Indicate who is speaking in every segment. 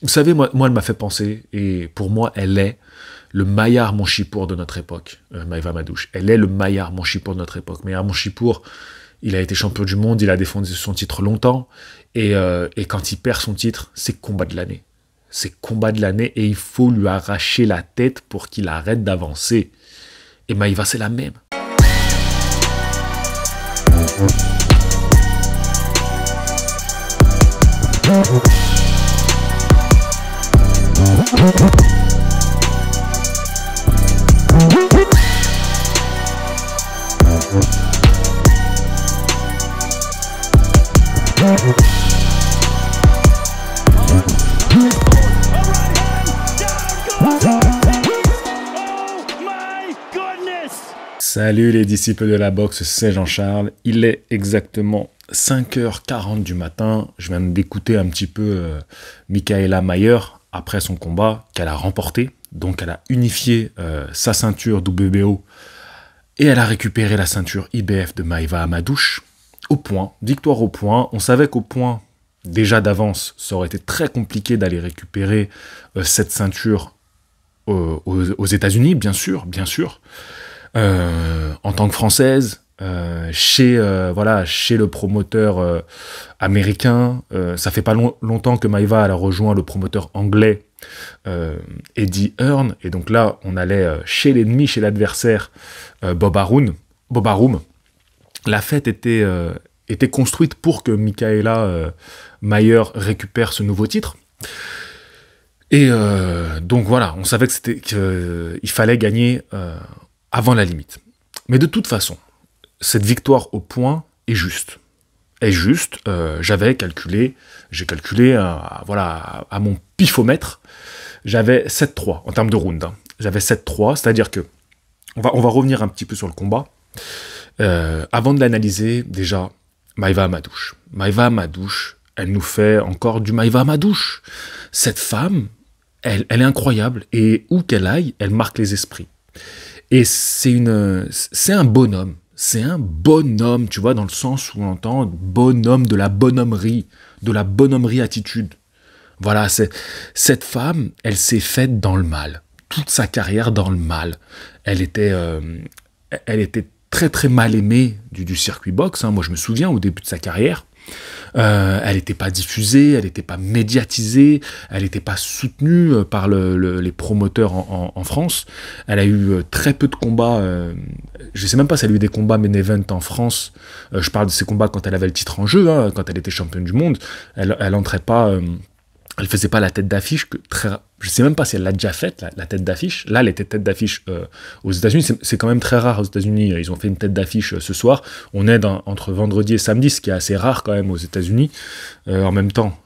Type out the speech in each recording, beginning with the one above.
Speaker 1: Vous savez, moi, moi elle m'a fait penser, et pour moi, elle est le Maillard Monchipour de notre époque, euh, Maïva Madouche. Elle est le Maillard Monchipour de notre époque. Maillard Monchipour, il a été champion du monde, il a défendu son titre longtemps, et, euh, et quand il perd son titre, c'est combat de l'année. C'est combat de l'année, et il faut lui arracher la tête pour qu'il arrête d'avancer. Et Maïva, c'est la même. Salut les disciples de la boxe, c'est Jean-Charles. Il est exactement 5h40 du matin. Je viens d'écouter un petit peu euh, Michaela Mayer, après son combat qu'elle a remporté. Donc elle a unifié euh, sa ceinture WBO et elle a récupéré la ceinture IBF de Maïva Amadouche. Au point, victoire au point. On savait qu'au point, déjà d'avance, ça aurait été très compliqué d'aller récupérer euh, cette ceinture euh, aux, États-Unis, bien sûr, bien sûr. en tant que Française, euh, chez euh, voilà chez le promoteur euh, américain. ça fait pas longtemps que Maïva a rejoint le promoteur anglais Eddie Hearn et donc là on allait chez l'ennemi, chez l'adversaire Bob Arum. Bob Arum. La fête était construite pour que Michaela Mayer récupère ce nouveau titre. Et donc voilà, on savait que c'était qu'il fallait gagner avant la limite. Mais de toute façon, cette victoire au point est juste. Est juste. Euh, j'avais calculé, j'ai calculé euh, voilà, à mon pifomètre, j'avais 7-3 en termes de round. Hein. J'avais 7-3, c'est-à-dire que. On va, revenir un petit peu sur le combat. Euh, avant de l'analyser, déjà, Maïva Madouche. Maïva Madouche, elle nous fait encore du Maïva Madouche. Cette femme, elle, est incroyable. Et où qu'elle aille, elle marque les esprits. Et c'est c'est un bonhomme c'est un bonhomme, tu vois, dans le sens où on entend bonhomme de la bonhommerie, de la bonhommerie attitude. Voilà, cette femme, elle s'est faite dans le mal, toute sa carrière dans le mal. Elle était, euh, elle était très très mal aimée du, circuit boxe. Hein. Moi, je me souviens au début de sa carrière, euh, elle n'était pas diffusée, elle n'était pas médiatisée, elle n'était pas soutenue euh, par les promoteurs en, France. Elle a eu euh, très peu de combats. je ne sais même pas si elle a eu des combats main event en France. je parle de ces combats quand elle avait le titre en jeu, hein, quand elle était championne du monde. Elle n'entrait pas elle faisait pas la tête d'affiche que très je sais même pas si elle l'a déjà faite la, tête d'affiche là elle était tête d'affiche euh, aux États-Unis c'est quand même très rare aux États-Unis ils ont fait une tête d'affiche euh, ce soir on est entre vendredi et samedi ce qui est assez rare quand même aux États-Unis euh, en même temps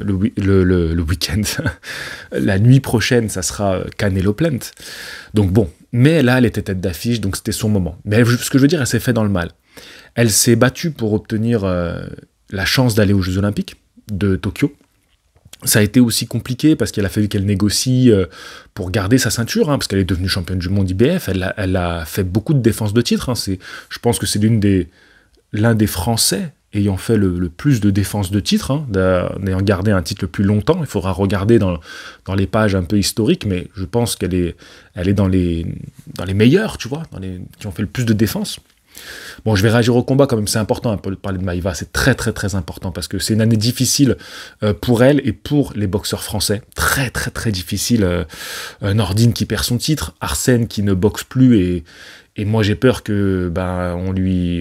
Speaker 1: le, le week-end la nuit prochaine ça sera Canelo Plant donc bon mais là elle était tête d'affiche donc c'était son moment mais ce que je veux dire elle s'est fait dans le mal elle s'est battue pour obtenir la chance d'aller aux Jeux Olympiques de Tokyo ça a été aussi compliqué parce qu'elle a fait qu'elle négocie euh, pour garder sa ceinture, hein, parce qu'elle est devenue championne du monde IBF. Elle a, fait beaucoup de défenses de titres. Hein. Je pense que c'est l'une des, l'un des Français ayant fait le, plus de défenses de titres, hein, ayant gardé un titre le plus longtemps. Il faudra regarder dans, dans les pages un peu historiques, mais je pense qu'elle est, elle est dans, les, dans les meilleurs, tu vois, les, qui ont fait le plus de défenses. Bon, je vais réagir au combat quand même, c'est important de hein, parler de Maïva, c'est très très très important parce que c'est une année difficile euh, pour elle et pour les boxeurs français, très très très difficile. Euh, euh, Nordine qui perd son titre, Arsène qui ne boxe plus et, et moi j'ai peur que ben, on lui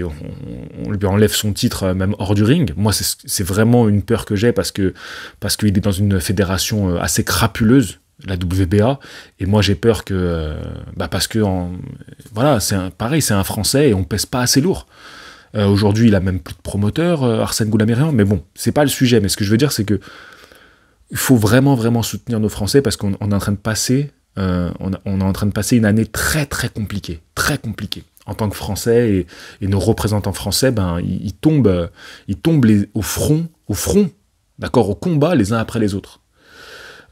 Speaker 1: lui enlève son titre même hors du ring. Moi c'est vraiment une peur que j'ai parce que parce qu'il est dans une fédération assez crapuleuse la WBA. Et moi, j'ai peur que. Euh, bah, parce que. voilà, c'est pareil, c'est un Français et on pèse pas assez lourd. Euh, aujourd'hui, il a même plus de promoteur, euh, Arsène Goulamérian. Mais bon, c'est pas le sujet. Mais ce que je veux dire, c'est que. Il faut vraiment, vraiment soutenir nos Français parce qu'on est en train de passer. On, est en train de passer une année très, très compliquée. Très compliquée. En tant que Français et, nos représentants français, ben, ils, tombent, ils tombent au front, au front, d'accord, au combat les uns après les autres.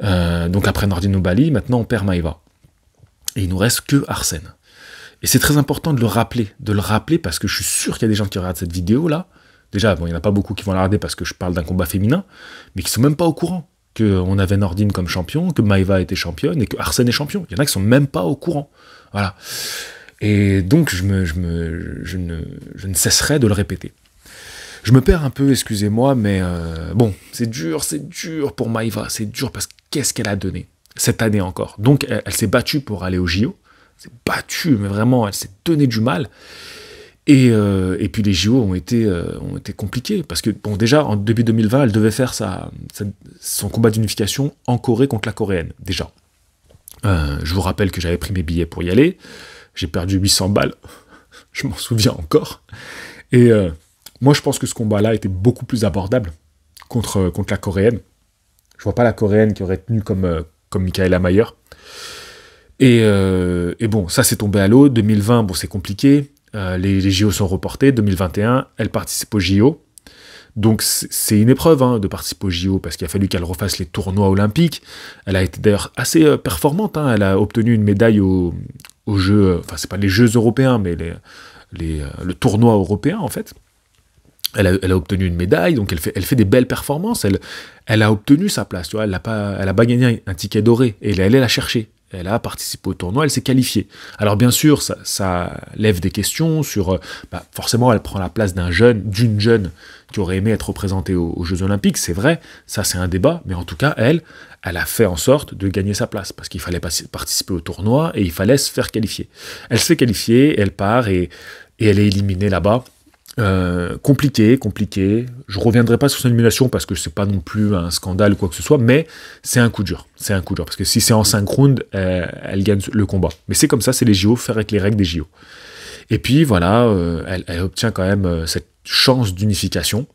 Speaker 1: Euh, donc après ou Bali, maintenant on perd Maeva. Et il nous reste que Arsène. Et c'est très important de le rappeler, de le rappeler parce que je suis sûr qu'il y a des gens qui regardent cette vidéo là. Déjà, bon, il n'y en a pas beaucoup qui vont la regarder parce que je parle d'un combat féminin, mais qui sont même pas au courant qu'on avait Nordine comme champion, que Maeva était championne et que Arsène est champion. Il y en a qui sont même pas au courant. Voilà. Et donc, je ne cesserai de le répéter. Je me perds un peu, excusez-moi, mais euh, bon, c'est dur, c'est dur pour Maïva, c'est dur parce qu'est-ce qu'elle a donné cette année encore. Donc elle, s'est battue pour aller au JO, s'est battue, mais vraiment, elle s'est donnée du mal. Et, euh, puis les JO euh, ont été, compliqués parce que bon déjà en début 2020 elle devait faire son combat d'unification en Corée contre la coréenne déjà. je vous rappelle que j'avais pris mes billets pour y aller, j'ai perdu 800 balles, je m'en souviens encore. Et moi, je pense que ce combat-là était beaucoup plus abordable contre, euh, contre la coréenne. Je vois pas la coréenne qui aurait tenu comme, euh, comme Michaela Mayer. Et, euh, et bon, ça s'est tombé à l'eau. 2020, bon, c'est compliqué. les, JO sont reportés. 2021, elle participe aux JO. Donc c'est une épreuve hein, de participer aux JO parce qu'il a fallu qu'elle refasse les tournois olympiques. Elle a été d'ailleurs assez performante. Hein. Elle a obtenu une médaille aux au Jeux, enfin c'est pas les Jeux européens, mais les, les, le tournoi européen en fait elle a, obtenu une médaille, donc elle fait, des belles performances, elle, a obtenu sa place, elle n'a pas, a gagné un ticket doré, et elle est la chercher. Elle a participé au tournoi, elle s'est qualifiée. Alors bien sûr, ça, lève des questions sur, euh, bah, forcément, elle prend la place d'un jeune, d'une jeune qui aurait aimé être représentée aux, Jeux Olympiques, c'est vrai, ça c'est un débat, mais en tout cas, elle, elle a fait en sorte de gagner sa place, parce qu'il fallait participer au tournoi et il fallait se faire qualifier. Elle s'est qualifiée, elle part et elle est éliminée là-bas euh, compliqué, compliqué. Je reviendrai pas sur son émulation parce que c'est pas non plus un scandale ou quoi que ce soit, mais c'est un coup dur. C'est un coup dur parce que si c'est en 5 rounds, euh, elle gagne le combat. Mais c'est comme ça, c'est les JO, faire avec les règles des JO. Et puis voilà, euh, elle, obtient quand même cette chance d'unification.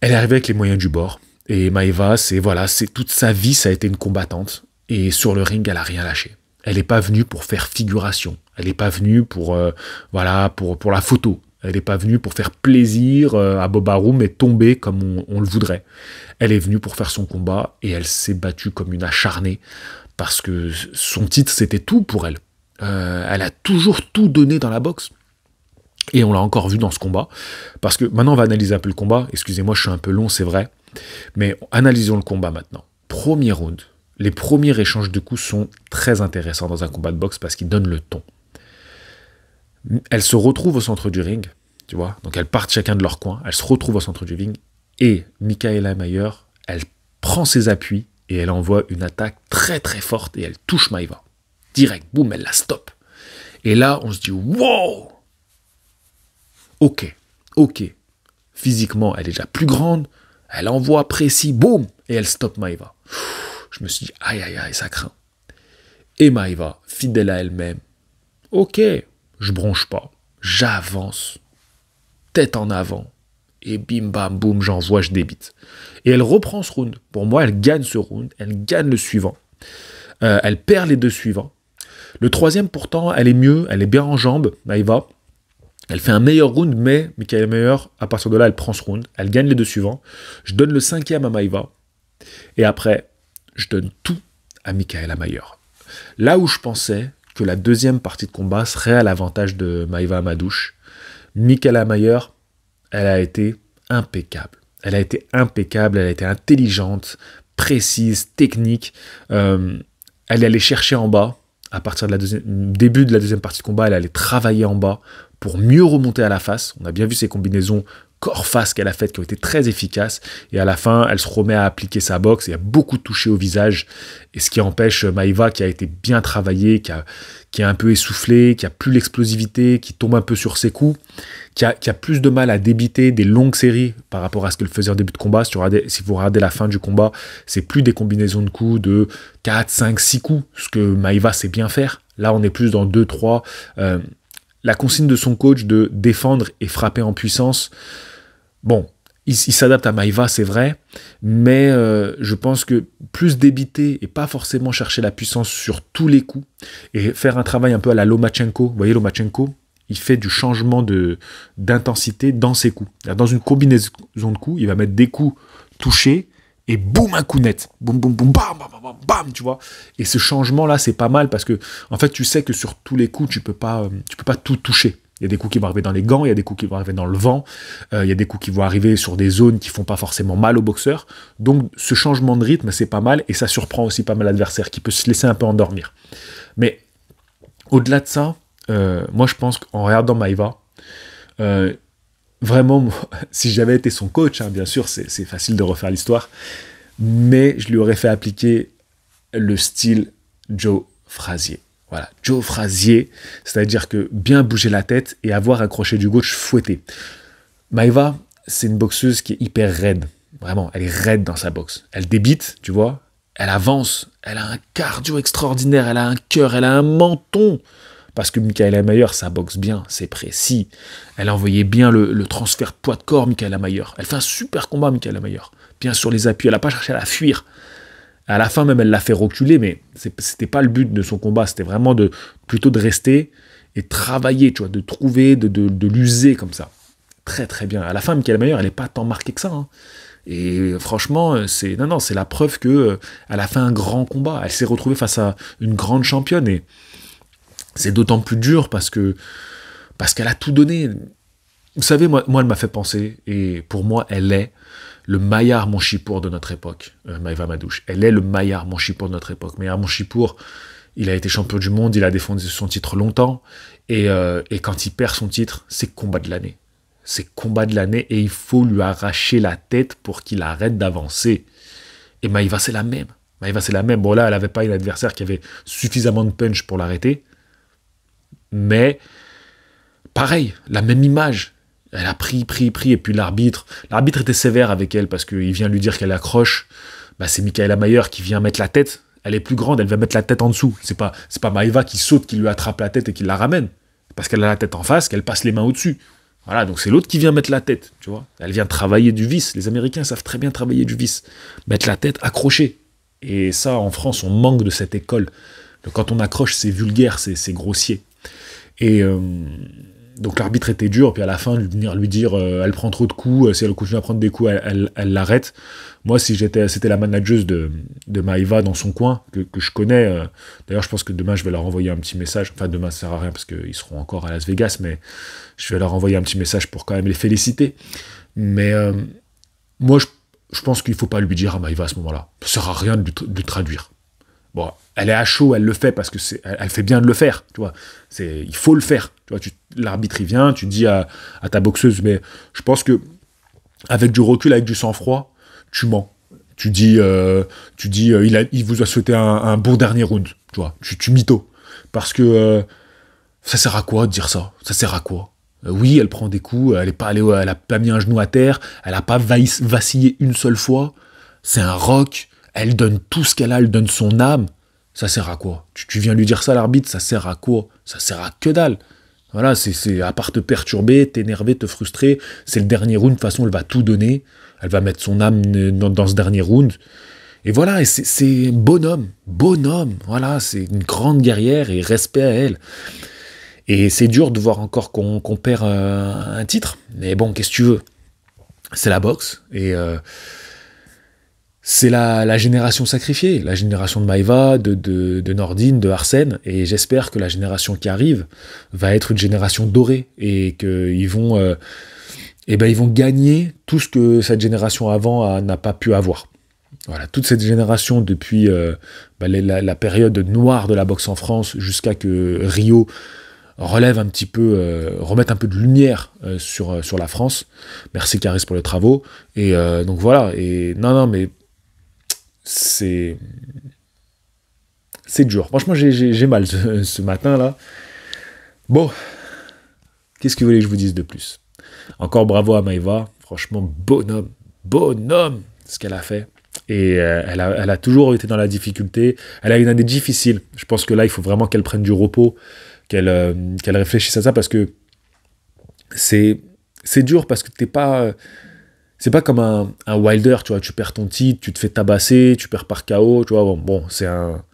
Speaker 1: Elle est arrivée avec les moyens du bord. Et Maeva, c'est voilà, c'est toute sa vie, ça a été une combattante. Et sur le ring, elle a rien lâché. Elle n'est pas venue pour faire figuration. Elle n'est pas venue pour voilà pour pour la photo. Elle n'est pas venue pour faire plaisir euh, à Boba Room et tomber comme on, le voudrait. Elle est venue pour faire son combat et elle s'est battue comme une acharnée parce que son titre c'était tout pour elle. Euh, elle a toujours tout donné dans la boxe. Et on l'a encore vu dans ce combat. Parce que maintenant on va analyser un peu le combat. Excusez-moi, je suis un peu long, c'est vrai. Mais analysons le combat maintenant. Premier round. Les premiers échanges de coups sont très intéressants dans un combat de boxe parce qu'ils donnent le ton elles se retrouvent au centre du ring, tu vois. Donc elles partent chacun de leur coin, elles se retrouvent au centre du ring. Et Michaela Mayer, elle prend ses appuis et elle envoie une attaque très très forte et elle touche Maeva. Direct, boum, elle la stoppe. Et là, on se dit, wow Ok, ok. Physiquement, elle est déjà plus grande, elle envoie précis, boum, et elle stoppe Maeva. Je me suis dit, aïe aïe aïe, ça craint. Et Maeva, fidèle à elle-même, ok, je bronche pas. J'avance, tête en avant, et bim bam boum, j'envoie, je débite. Et elle reprend ce round. Pour moi, elle gagne ce round, elle gagne le suivant. Euh, elle perd les deux suivants. Le troisième, pourtant, elle est mieux, elle est bien en jambes, Maïva. Elle fait un meilleur round, mais Michael Meilleur, à partir de là, elle prend ce round. Elle gagne les deux suivants. Je donne le cinquième à Maïva. Et après, je donne tout à Michaela Amayeur. Là où je pensais que la deuxième partie de combat serait à l'avantage de Maïva Amadouche. Michaela Mayer, elle a été impeccable. Elle a été impeccable, elle a été intelligente, précise, technique. Euh, elle est allée chercher en bas. À partir de début de la deuxième partie de combat, elle allait travailler en bas pour mieux remonter à la face. On a bien vu ses combinaisons corps face qu'elle a fait qui ont été très efficaces. Et à la fin, elle se remet à appliquer sa boxe et a beaucoup touché au visage. Et ce qui empêche euh, Maïva, qui a été bien travaillée, qui, a, est un peu essoufflé qui a plus l'explosivité, qui tombe un peu sur ses coups, qui a, plus de mal à débiter des longues séries par rapport à ce qu'elle faisait en début de combat. Si, vous regardez la fin du combat, c'est plus des combinaisons de coups de 4, 5, 6 coups, ce que Maïva sait bien faire. Là, on est plus dans 2, 3. Euh, la consigne de son coach de défendre et frapper en puissance, Bon, il, s'adapte à Maïva, c'est vrai, mais euh, je pense que plus débiter et pas forcément chercher la puissance sur tous les coups et faire un travail un peu à la Lomachenko. Vous voyez Lomachenko il fait du changement d'intensité dans ses coups. Dans une combinaison de coups, il va mettre des coups touchés et boum un coup net, boum boum boum bam bam bam bam, tu vois. Et ce changement là, c'est pas mal parce que en fait, tu sais que sur tous les coups, tu peux pas euh, tu peux pas tout toucher. Il y a des coups qui vont arriver dans les gants, il y a des coups qui vont arriver dans le vent, euh, il y a des coups qui vont arriver sur des zones qui font pas forcément mal au boxeur. Donc ce changement de rythme, c'est pas mal et ça surprend aussi pas mal l'adversaire qui peut se laisser un peu endormir. Mais au-delà de ça, euh, moi je pense qu'en regardant Maïva, euh, vraiment, si j'avais été son coach, hein, bien sûr, c'est facile de refaire l'histoire, mais je lui aurais fait appliquer le style Joe Frazier. Voilà, Joe Frazier, c'est-à-dire que bien bouger la tête et avoir un crochet du gauche fouetté. Maeva, c'est une boxeuse qui est hyper raide. Vraiment, elle est raide dans sa boxe. Elle débite, tu vois, elle avance, elle a un cardio extraordinaire, elle a un cœur, elle a un menton. Parce que Michaela Mayer, ça boxe bien, c'est précis. Elle a envoyé bien le, le transfert poids de corps, Michaela Mayer. Elle fait un super combat, Michaela Mayer. Bien sûr, les appuis, elle n'a pas cherché à la fuir. À la fin même, elle l'a fait reculer, mais c'était pas le but de son combat. C'était vraiment de plutôt de rester et travailler, tu vois, de trouver, de, l'user comme ça. Très très bien. À la fin, la meilleure, elle n'est pas tant marquée que ça. Hein. Et franchement, c'est non c'est la preuve que euh, elle a fait un grand combat. Elle s'est retrouvée face à une grande championne et c'est d'autant plus dur parce que parce qu'elle a tout donné. Vous savez, moi, moi elle m'a fait penser et pour moi, elle est le Maillard Monchipour de notre époque, euh, Maïva Madouche. Elle est le Maillard Monchipour de notre époque. Maillard Monchipour, il a été champion du monde, il a défendu son titre longtemps, et, euh, et quand il perd son titre, c'est combat de l'année. C'est combat de l'année, et il faut lui arracher la tête pour qu'il arrête d'avancer. Et Maïva, c'est la même. Maïva, c'est la même. Bon, là, elle n'avait pas un adversaire qui avait suffisamment de punch pour l'arrêter, mais pareil, la même image. Elle a pris, pris, pris, et puis l'arbitre, l'arbitre était sévère avec elle parce qu'il vient lui dire qu'elle accroche. Bah, c'est Michaela Mayer qui vient mettre la tête. Elle est plus grande, elle va mettre la tête en dessous. C'est pas, c'est pas Maeva qui saute, qui lui attrape la tête et qui la ramène. Parce qu'elle a la tête en face, qu'elle passe les mains au-dessus. Voilà, donc c'est l'autre qui vient mettre la tête, tu vois. Elle vient travailler du vice. Les Américains savent très bien travailler du vice. Mettre la tête, accrocher. Et ça, en France, on manque de cette école. Quand on accroche, c'est vulgaire, c'est grossier. Et euh, donc l'arbitre était dur, puis à la fin, de venir lui dire euh, elle prend trop de coups, euh, si elle continue à prendre des coups, elle l'arrête. Moi, si j'étais, c'était la manageuse de, de Maïva dans son coin, que, je connais. Euh, d'ailleurs, je pense que demain, je vais leur envoyer un petit message. Enfin, demain, ça sert à rien parce qu'ils seront encore à Las Vegas, mais je vais leur envoyer un petit message pour quand même les féliciter. Mais moi, je, pense qu'il ne faut pas lui dire à Maïva à ce moment-là. Ça ne sert à rien de traduire. Bon, elle est à chaud, elle le fait parce que c'est, fait bien de le faire, tu vois. C'est, il faut le faire. L'arbitre, il vient, tu dis à, ta boxeuse, mais je pense que avec du recul, avec du sang-froid, tu mens. Tu dis, euh, tu dis euh, il, vous a souhaité un, bon dernier round. Tu vois, tu, Parce que euh, ça sert à quoi de dire ça Ça sert à quoi oui, elle prend des coups, elle est pas, allée, elle a pas mis un genou à terre, elle n'a pas vacillé une seule fois. C'est un rock, elle donne tout ce qu'elle a, elle donne son âme. Ça sert à quoi tu, tu, viens lui dire ça l'arbitre, ça sert à quoi Ça sert à que dalle. Voilà, c'est à part te perturber, t'énerver, te frustrer, c'est le dernier round, de toute façon, elle va tout donner, elle va mettre son âme dans, ce dernier round. Et voilà, c'est bonhomme, bonhomme, voilà, c'est une grande guerrière et respect à elle. Et c'est dur de voir encore qu'on perd euh, un titre, mais bon, qu'est-ce que tu veux C'est la boxe, et... Euh, c'est la, la, génération sacrifiée, la génération de Maïva, de, de, Nordine, de Arsène, et j'espère que la génération qui arrive va être une génération dorée et qu'ils vont, euh, eh ben vont gagner tout ce que cette génération avant n'a pas pu avoir. Voilà, toute cette génération depuis euh, bah, la, période noire de la boxe en France jusqu'à que Rio relève un petit peu, euh, remette un peu de lumière sur, sur la France. Merci Caris pour les travaux. Et donc voilà, et non, non, mais c'est. C'est dur. Franchement, j'ai mal ce, matin-là. Bon, qu'est-ce que vous voulez que je vous dise de plus Encore bravo à Maeva. Franchement, bonhomme, bonhomme, ce qu'elle a fait. Et euh, elle, a, toujours été dans la difficulté. Elle a une année difficile. Je pense que là, il faut vraiment qu'elle prenne du repos, qu'elle euh, réfléchisse à ça parce que c'est dur parce que t'es pas c'est pas comme un, Wilder, tu vois, tu perds ton titre, tu te fais tabasser, tu perds par KO, tu vois, bon, c'est un...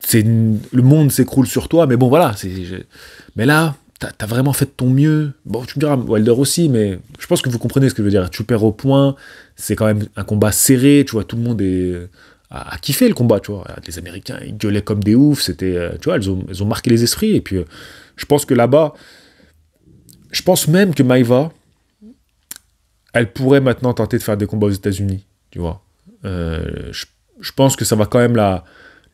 Speaker 1: C'est le monde s'écroule sur toi, mais bon, voilà, c'est... Mais là, t'as as vraiment fait ton mieux. Bon, tu me diras, Wilder aussi, mais je pense que vous comprenez ce que je veux dire. Tu perds au point, c'est quand même un combat serré, tu vois, tout le monde est à, le combat, tu vois. Les Américains, ils gueulaient comme des oufs, c'était, euh, tu vois, ils ont, ils ont marqué les esprits. Et puis, euh, je pense que là-bas, je pense même que Maïva, elle pourrait maintenant tenter de faire des combats aux États-Unis, tu vois. Euh, je, pense que ça va quand même la,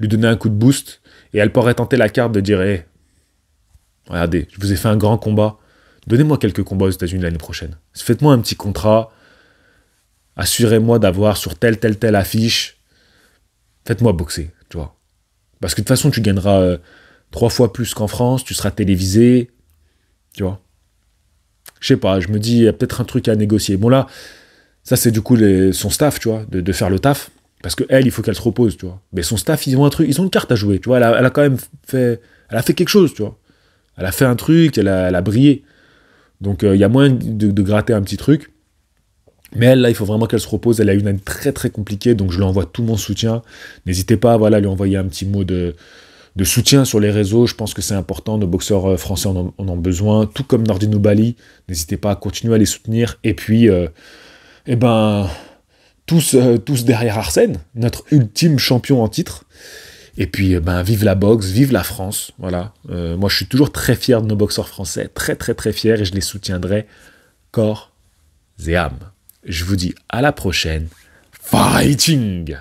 Speaker 1: lui donner un coup de boost. Et elle pourrait tenter la carte de dire regardez, je vous ai fait un grand combat. Donnez-moi quelques combats aux États-Unis l'année prochaine. Faites-moi un petit contrat. Assurez-moi d'avoir sur telle, telle, telle affiche. Faites-moi boxer, tu vois. Parce que de toute façon, tu gagneras euh, trois fois plus qu'en France, tu seras télévisé, tu vois je sais pas, je me dis, il y a peut-être un truc à négocier. Bon, là, ça, c'est du coup son staff, tu vois, de, faire le taf. Parce que elle, il faut qu'elle se repose, tu vois. Mais son staff, ils ont un truc, ils ont une carte à jouer, tu vois. Elle a, quand même fait, elle a fait quelque chose, tu vois. Elle a fait un truc, elle a, brillé. Donc, euh, il y a moins de, gratter un petit truc. Mais elle, là, il faut vraiment qu'elle se repose. Elle a une année très, très compliquée, donc je lui envoie tout mon soutien. N'hésitez pas, voilà, à lui envoyer un petit mot de, de soutien sur les réseaux. Je pense que c'est important. Nos boxeurs euh, français en ont, besoin, tout comme Nordino Bali. N'hésitez pas à continuer à les soutenir. Et puis, euh, eh ben, tous, euh, tous derrière Arsène, notre ultime champion en titre. Et puis, eh ben, vive la boxe, vive la France. Voilà. moi, je suis toujours très fier de nos boxeurs français, très, très, très fier, et je les soutiendrai corps et âme. Je vous dis à la prochaine. Fighting